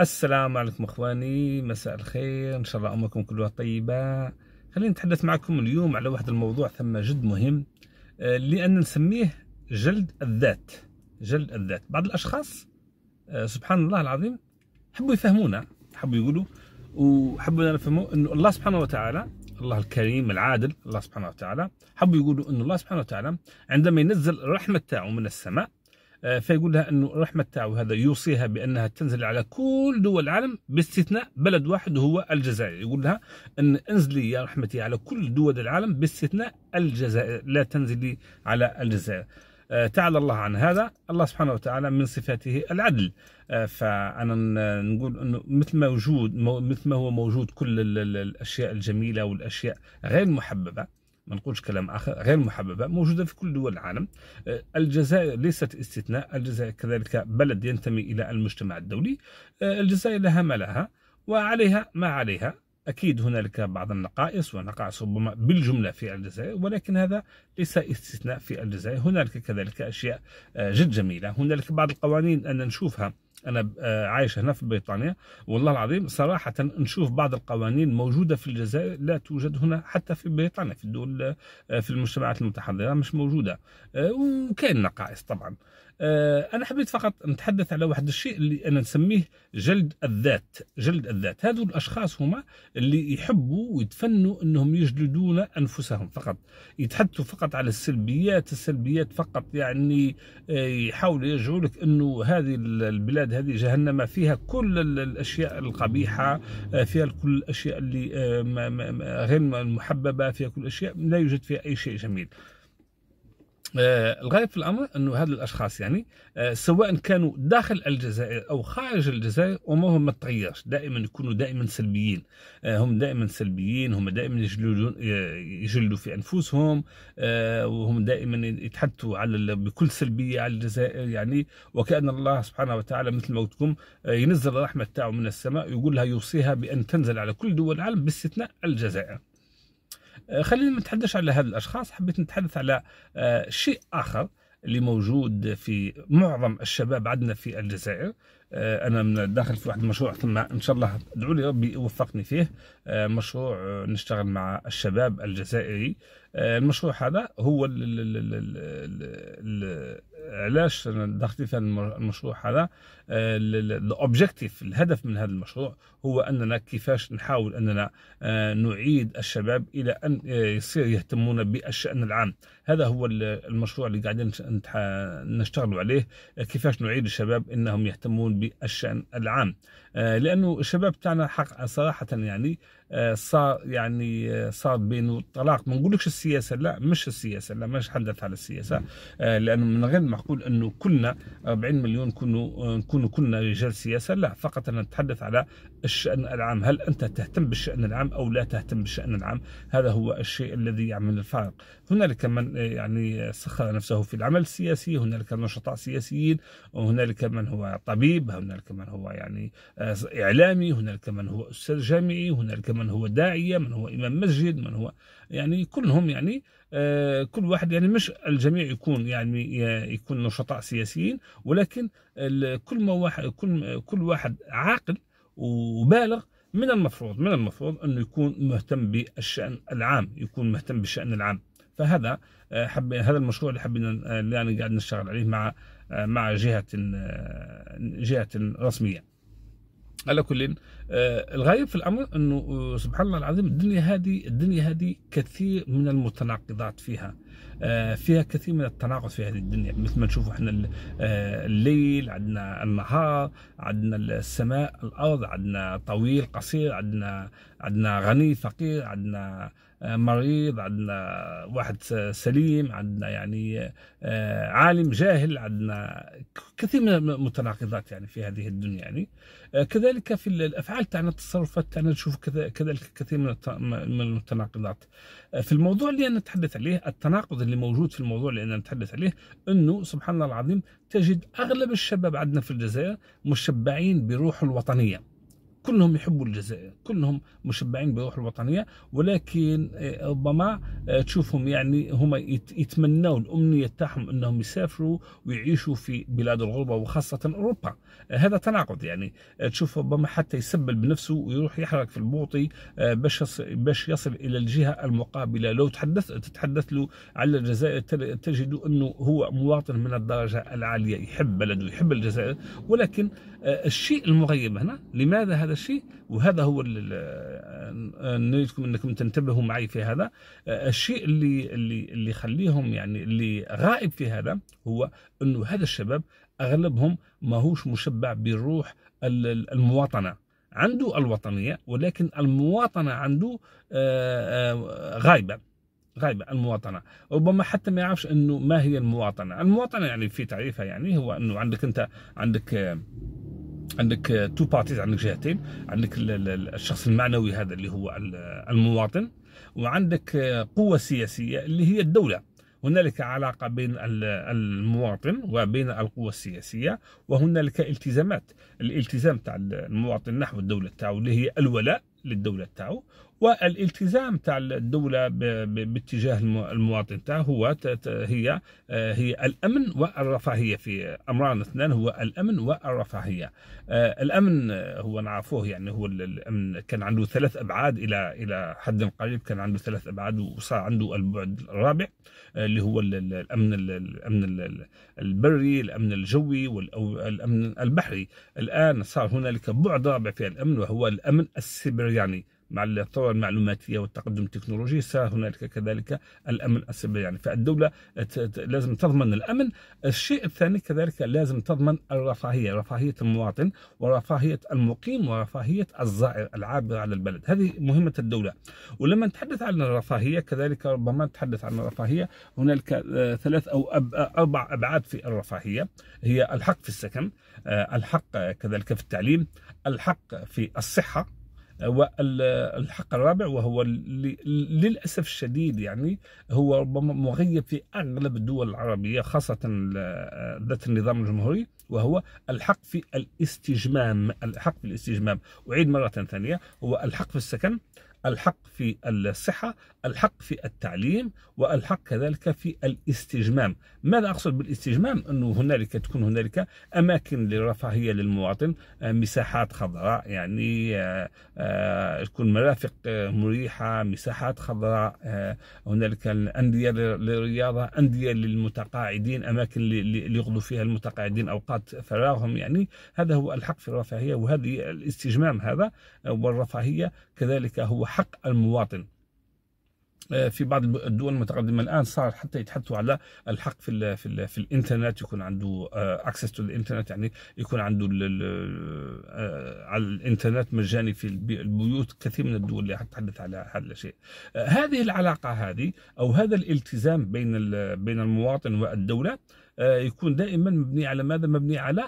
السلام عليكم اخواني مساء الخير ان شاء الله اموركم كلها طيبه خلينا نتحدث معكم اليوم على واحد الموضوع ثم جد مهم آه، لان نسميه جلد الذات جلد الذات بعض الاشخاص آه، سبحان الله العظيم حبوا يفهمونا حبوا يقولوا وحبوا نفهموا ان الله سبحانه وتعالى الله الكريم العادل الله سبحانه وتعالى حبوا يقولوا ان الله سبحانه وتعالى عندما ينزل الرحمه تاعو من السماء آه، فيقول لها انه الرحمة تاعو هذا يوصيها بأنها تنزل على كل دول العالم باستثناء بلد واحد وهو الجزائر يقول لها أن انزلي يا رحمتي على كل دول العالم باستثناء الجزائر لا تنزلي على الجزائر آه، تعالى الله عن هذا الله سبحانه وتعالى من صفاته العدل آه، فانا نقول انه مثل ما وجود مثل ما هو موجود كل الاشياء الجميله والاشياء غير محببه ما نقولش كلام اخر غير محببه موجوده في كل دول العالم آه، الجزائر ليست استثناء الجزائر كذلك بلد ينتمي الى المجتمع الدولي آه، الجزائر لها ما لها وعليها ما عليها أكيد هنالك بعض النقائص ونقائص ربما بالجملة في الجزائر ولكن هذا ليس استثناء في الجزائر هنالك كذلك أشياء آه، جد جميلة هنالك بعض القوانين أن نشوفها انا آه، عايش هنا في بريطانيا والله العظيم صراحه نشوف بعض القوانين موجوده في الجزائر لا توجد هنا حتى في بريطانيا في الدول آه، في المجتمعات المتحضره مش موجوده آه، وكاين نقائص طبعا آه، انا حبيت فقط نتحدث على واحد الشيء اللي انا نسميه جلد الذات جلد الذات هذو الاشخاص هما اللي يحبوا ويتفنوا انهم يجلدون انفسهم فقط يتحدثوا فقط على السلبيات السلبيات فقط يعني آه، يحاولوا يرجعوا لك انه هذه البلاد هذه جهنم فيها كل الاشياء القبيحه آه، فيها كل الاشياء اللي غير المحببه فيها كل الاشياء لا يوجد فيها اي شيء جميل آه، الغاية في الأمر أنه هذه الأشخاص يعني آه، سواء كانوا داخل الجزائر أو خارج الجزائر أمورهم ما تغيرش دائما يكونوا دائما سلبيين آه، هم دائما سلبيين هم دائما يجلوا يجلدوا في أنفسهم وهم دائما يتحدثوا على بكل سلبية على الجزائر يعني وكأن الله سبحانه وتعالى مثل ما ينزل الرحمة تاعه من السماء يقول لها يوصيها بأن تنزل على كل دول العالم باستثناء الجزائر آه، خلينا ما نتحدث على هذه الاشخاص حبيت نتحدث على آه، شيء اخر اللي موجود في معظم الشباب عندنا في الجزائر آه، انا داخل في واحد المشروع ثم ان شاء الله ادعوا لي ربي يوفقني فيه مشروع نشتغل مع الشباب الجزائري المشروع هذا هو علاش دخلت في هذا المشروع هذا آه، الاوبجيكتيف الهدف من هذا المشروع هو اننا كيفاش نحاول اننا آه، نعيد الشباب الى ان آه، يصير يهتمون بالشان العام هذا هو المشروع اللي قاعدين نشتغلوا عليه كيفاش نعيد الشباب انهم يهتمون بالشان العام آه، لانه الشباب تاعنا حق صراحه يعني آه، صار يعني آه، صار بينه طلاق ما نقولكش السياسه لا مش السياسه لا مش حدث على السياسه لانه من غير معقول انه كلنا 40 مليون كنوا نكونوا كلنا رجال سياسه لا فقط انا نتحدث على الشان العام هل انت تهتم بالشان العام او لا تهتم بالشان العام هذا هو الشيء الذي يعمل الفارق هنالك من يعني سخر نفسه في العمل السياسي هنالك نشطاء سياسيين وهنالك من هو طبيب هنالك من هو يعني آه، إعلامي هنالك من هو أستاذ جامعي هنالك من هو داعية من هو إمام مسجد من هو يعني كلهم يعني آه، كل واحد يعني مش الجميع يكون يعني آه، يكون نشطاء سياسيين ولكن كل ما واحد كل كل واحد عاقل وبالغ من المفروض من المفروض انه يكون مهتم بالشان العام يكون مهتم بالشان العام فهذا حب هذا المشروع اللي حبينا اللي انا قاعد نشتغل عليه مع مع جهه جهه رسميه على كل آه، الغايب في الامر انه آه، سبحان الله العظيم الدنيا هذه الدنيا هذه كثير من المتناقضات فيها آه، فيها كثير من التناقض في هذه الدنيا مثل ما نشوفوا احنا آه، الليل عندنا النهار عندنا السماء الارض عندنا طويل قصير عندنا عندنا غني فقير عندنا آه، مريض عندنا واحد سليم عندنا يعني عالم جاهل عندنا كثير من المتناقضات يعني في هذه الدنيا يعني كذلك في الافعال تاعنا التصرفات تاعنا نشوف كذلك كثير من المتناقضات في الموضوع اللي أنا نتحدث عليه التناقض اللي موجود في الموضوع اللي أنا نتحدث عليه أنه سبحان الله العظيم تجد أغلب الشباب عندنا في الجزائر مشبعين بروح الوطنية كلهم يحبوا الجزائر كلهم مشبعين بروح الوطنية ولكن آه، ربما آه، تشوفهم يعني هم يتمنوا الأمنية تاعهم أنهم يسافروا ويعيشوا في بلاد الغربة وخاصة أوروبا آه، هذا تناقض يعني تشوف ربما حتى يسبل بنفسه ويروح يحرق في البوطي باش باش يصل إلى الجهة المقابلة لو تحدث تتحدث له على الجزائر تجد أنه هو مواطن من الدرجة العالية يحب بلده يحب الجزائر ولكن الشيء المغيب هنا لماذا هذا هذا الشيء وهذا هو آه، نريدكم انكم تنتبهوا معي في هذا آه، الشيء اللي اللي اللي يخليهم يعني اللي غائب في هذا هو انه هذا الشباب اغلبهم ماهوش مشبع بروح المواطنه عنده الوطنيه ولكن المواطنه عنده آه، غايبه غايبة المواطنة ربما حتى ما يعرفش انه ما هي المواطنة المواطنة يعني في تعريفها يعني هو انه عندك انت عندك عندك تو بارتيز عندك جهتين عندك الشخص المعنوي هذا اللي هو المواطن وعندك قوة سياسية اللي هي الدولة هنالك علاقة بين المواطن وبين القوى السياسية وهنالك التزامات الالتزام تاع المواطن نحو الدولة تاعو اللي هي الولاء للدولة تاعو والالتزام تاع الدولة باتجاه المواطن تاعها هو هي آه، هي الأمن والرفاهية في أمران اثنان هو الأمن والرفاهية آه، الأمن آه، هو نعرفوه يعني هو الأمن كان عنده ثلاث أبعاد إلى إلى حد قريب كان عنده ثلاث أبعاد وصار عنده البعد الرابع اللي هو الأمن الأمن البري الأمن الجوي والأمن البحري الآن صار هنالك بعد رابع في الأمن وهو الأمن السبرياني مع الثوره المعلوماتيه والتقدم التكنولوجي صار هنالك كذلك الامن السيبراني يعني فالدوله لازم تضمن الامن الشيء الثاني كذلك لازم تضمن الرفاهيه رفاهيه المواطن ورفاهيه المقيم ورفاهيه الزائر العابر على البلد هذه مهمه الدوله ولما نتحدث عن الرفاهيه كذلك ربما نتحدث عن الرفاهيه هنالك آه، ثلاث او آه، اربع ابعاد في الرفاهيه هي الحق في السكن آه، الحق كذلك في التعليم الحق في الصحه والحق الرابع وهو للأسف الشديد يعني هو ربما مغيب في أغلب الدول العربية خاصة ذات النظام الجمهوري وهو الحق في الاستجمام الحق في الاستجمام أعيد مرة ثانية هو الحق في السكن الحق في الصحة الحق في التعليم والحق كذلك في الاستجمام ماذا أقصد بالاستجمام أنه هنالك تكون هنالك أماكن للرفاهية للمواطن آه، مساحات خضراء يعني آه، آه، تكون مرافق مريحة مساحات خضراء هنالك أندية للرياضة أندية للمتقاعدين أماكن ليقضوا فيها المتقاعدين أوقات فراغهم يعني هذا هو الحق في الرفاهية وهذه الاستجمام هذا والرفاهية كذلك هو حق المواطن آه، في بعض الدول المتقدمه الان صار حتى يتحدثوا على الحق في الـ في, الـ في الانترنت يكون عنده اكسس تو الانترنت يعني يكون عنده آه، على الانترنت مجاني في البيوت كثير من الدول اللي تتحدث على هذا الشيء آه، هذه العلاقه هذه او هذا الالتزام بين بين المواطن والدوله يكون دائما مبني على ماذا مبني على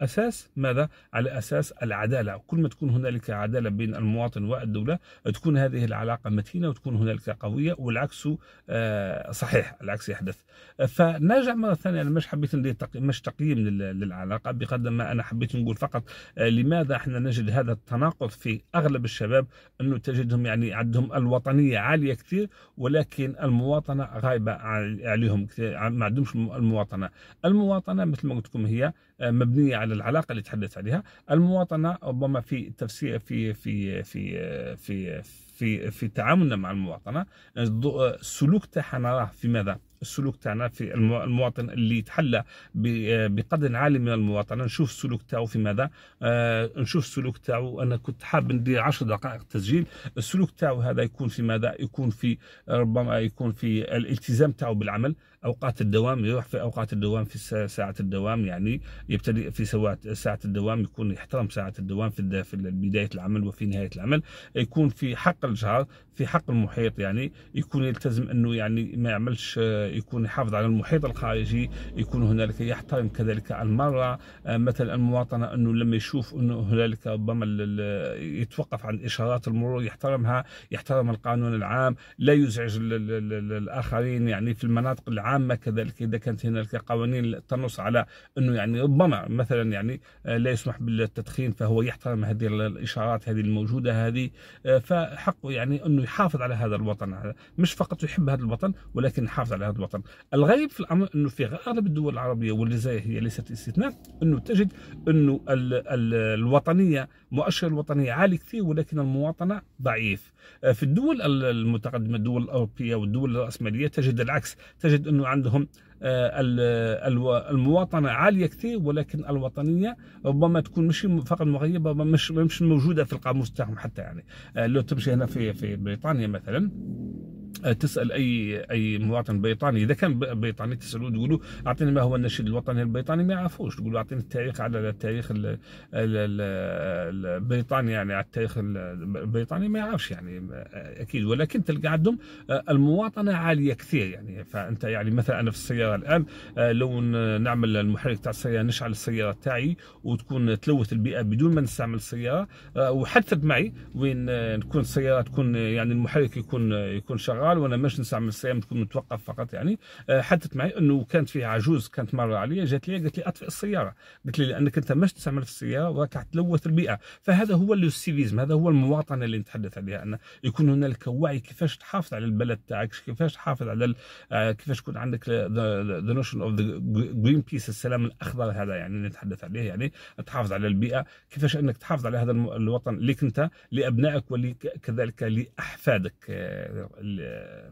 اساس ماذا؟ على اساس العداله، كل ما تكون هنالك عداله بين المواطن والدوله تكون هذه العلاقه متينه وتكون هنالك قويه والعكس آه، صحيح، العكس يحدث. فنرجع مره ثانيه انا مش حبيت ندير مش تقييم للعلاقه بقدر ما انا حبيت نقول فقط آه، لماذا احنا نجد هذا التناقض في اغلب الشباب انه تجدهم يعني عندهم الوطنيه عاليه كثير ولكن المواطنه غايبه عليهم كثير ما عندهمش المواطنه. المواطنه مثل ما قلت لكم هي آه، مبنيه على العلاقه اللي تحدث عليها، المواطنه ربما في تفسير في في في في في, في تعاملنا مع المواطنه السلوك تاعها نراه في ماذا؟ السلوك تاعنا في المواطن اللي يتحلى بقدر عالي من المواطنه نشوف السلوك تاعو في ماذا آه، نشوف السلوك تاعو انا كنت حاب ندير 10 دقائق تسجيل السلوك تاعو هذا يكون في ماذا يكون في ربما يكون في الالتزام تاعو بالعمل اوقات الدوام يروح في اوقات الدوام في ساعه الدوام يعني يبتدئ في ساعه الدوام يكون يحترم ساعه الدوام في بدايه العمل وفي نهايه العمل يكون في حق الجهر في حق المحيط يعني يكون يلتزم انه يعني ما يعملش آه، يكون يحافظ على المحيط الخارجي يكون هنالك يحترم كذلك المرأة آه، مثلا المواطنة انه لما يشوف انه هنالك ربما يتوقف عن اشارات المرور يحترمها يحترم القانون العام لا يزعج الاخرين يعني في المناطق العامة كذلك اذا كانت هنالك قوانين تنص على انه يعني ربما مثلا يعني آه، لا يسمح بالتدخين فهو يحترم هذه الاشارات هذه الموجودة هذه فحقه يعني انه يحافظ على هذا الوطن مش فقط يحب هذا الوطن ولكن يحافظ على هذا الوطن الغريب في الامر انه في اغلب الدول العربيه والجزائر هي ليست استثناء انه تجد انه ال ال الوطنيه مؤشر الوطنيه عالي كثير ولكن المواطنه ضعيف آه، في الدول المتقدمه الدول الاوروبيه والدول الراسماليه تجد العكس تجد انه عندهم آه، المواطنه عاليه كثير ولكن الوطنيه ربما تكون مش فقط مغيبه ربما مش مش موجوده في القاموس تاعهم حتى يعني آه، لو تمشي هنا في في بريطانيا مثلا تسال اي اي مواطن بريطاني اذا كان بريطاني تسالوه تقول له اعطيني ما هو النشيد الوطني البريطاني ما يعرفوش تقول له اعطيني التاريخ على التاريخ البريطاني يعني على التاريخ البريطاني ما يعرفش يعني آه، اكيد ولكن تلقى عندهم آه، المواطنه عاليه كثير يعني فانت يعني مثلا انا في السياره الان آه، لو نعمل المحرك تاع السياره نشعل السياره تاعي وتكون تلوث البيئه بدون ما نستعمل السياره وحدثت معي وين تكون السياره تكون يعني المحرك يكون يكون شغال نستعمل وانا ماش نستعمل الصيام تكون متوقف فقط يعني آه، حدثت معي انه كانت فيه عجوز كانت مره عليا جات لي قالت لي اطفئ السياره قلت لي لانك انت ماش تستعمل في السياره وراك تلوث البيئه فهذا هو السيفيزم هذا هو المواطنه اللي نتحدث عليها ان يكون هنالك وعي كيفاش تحافظ على البلد تاعك كيفاش تحافظ على آه، كيفاش يكون عندك ذا نوشن اوف ذا جرين بيس السلام الاخضر هذا يعني نتحدث عليه يعني تحافظ على البيئه كيفاش انك تحافظ على هذا الوطن لك انت لابنائك وكذلك لاحفادك آه،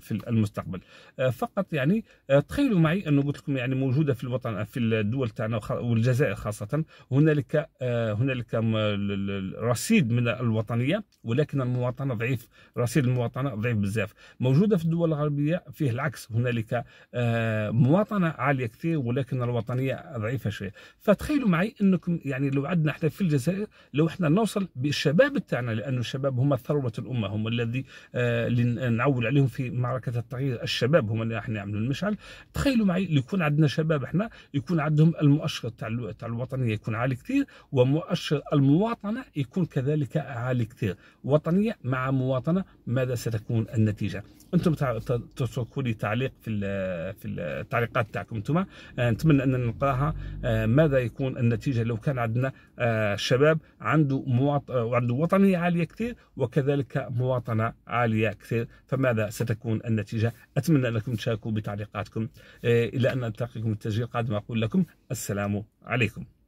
في المستقبل آه، فقط يعني آه، تخيلوا معي انه قلت لكم يعني موجوده في الوطن في الدول تاعنا والجزائر خاصه هنالك آه، هنالك رصيد من الوطنيه ولكن المواطنه ضعيف رصيد المواطنه ضعيف بزاف موجوده في الدول الغربيه فيه العكس هنالك مواطنه عاليه كثير ولكن الوطنيه ضعيفه شويه فتخيلوا معي انكم يعني لو عندنا احنا في الجزائر لو احنا نوصل بالشباب تاعنا لانه الشباب هم ثروه الامه هم الذي نعول عليهم في في معركه التغيير الشباب هم اللي راح نعملوا المشعل تخيلوا معي يكون عندنا شباب احنا يكون عندهم المؤشر تاع تاع الوطنيه يكون عالي كثير ومؤشر المواطنه يكون كذلك عالي كثير وطنيه مع مواطنه ماذا ستكون النتيجه انتم تتركوا لي تعليق في في التعليقات تاعكم انتم آه، نتمنى ان نلقاها آه، ماذا يكون النتيجه لو كان عندنا آه، شباب عنده مواطن عنده وطنيه عاليه كثير وكذلك مواطنه عاليه كثير فماذا ستكون ستكون النتيجة أتمنى أنكم تشاركوا بتعليقاتكم آه، إلى أن ألتقيكم التسجيل القادم أقول لكم السلام عليكم